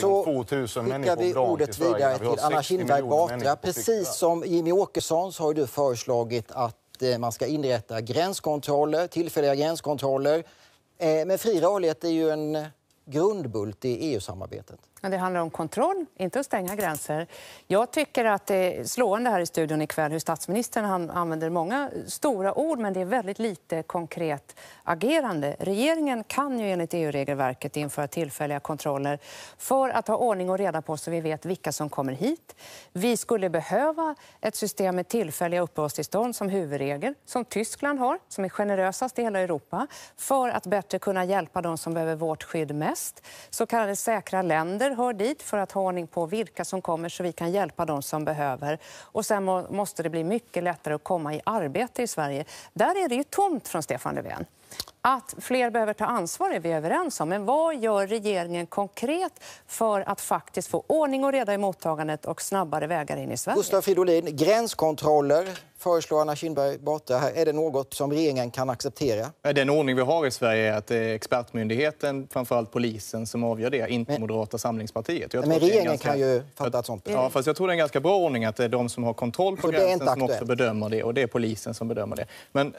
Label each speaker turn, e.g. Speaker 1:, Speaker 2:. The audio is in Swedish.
Speaker 1: Så skickar vi ordet vidare till Anna Kinberg Batra. Precis som
Speaker 2: Jimmy Åkesson så har du föreslagit att eh, man ska inrätta gränskontroller, tillfälliga gränskontroller. Eh, men fri rörlighet är ju en grundbult i EU-samarbetet
Speaker 3: det handlar om kontroll, inte att stänga gränser. Jag tycker att det är slående här i studion ikväll hur statsministern han använder många stora ord men det är väldigt lite konkret agerande. Regeringen kan ju enligt EU-regelverket införa tillfälliga kontroller för att ha ordning och reda på så vi vet vilka som kommer hit. Vi skulle behöva ett system med tillfälliga uppehållstillstånd som huvudregel, som Tyskland har, som är generösast i hela Europa, för att bättre kunna hjälpa de som behöver vårt skydd mest. Så kallade säkra länder poliser hör dit för att ha ordning på vilka som kommer så vi kan hjälpa de som behöver. Och sen måste det bli mycket lättare att komma i arbete i Sverige. Där är det ju tomt från Stefan Löfven. Att fler behöver ta ansvar är vi överens om. Men vad gör regeringen konkret för att faktiskt få ordning och reda i mottagandet och snabbare vägar in i Sverige? Gustaf
Speaker 2: Fridolin, gränskontroller föreslår Anna Kinberg borta. Är det något som regeringen kan acceptera?
Speaker 1: Den ordning vi har i Sverige är att det är expertmyndigheten, framförallt polisen, som avgör det, inte men, Moderata samlingspartiet. men regeringen ganska... kan ju fatta ett sånt beslut. Ja, fast jag tror det är en ganska bra ordning att det är de som har kontroll på Så gränsen som också bedömer det och det är polisen som bedömer det. Men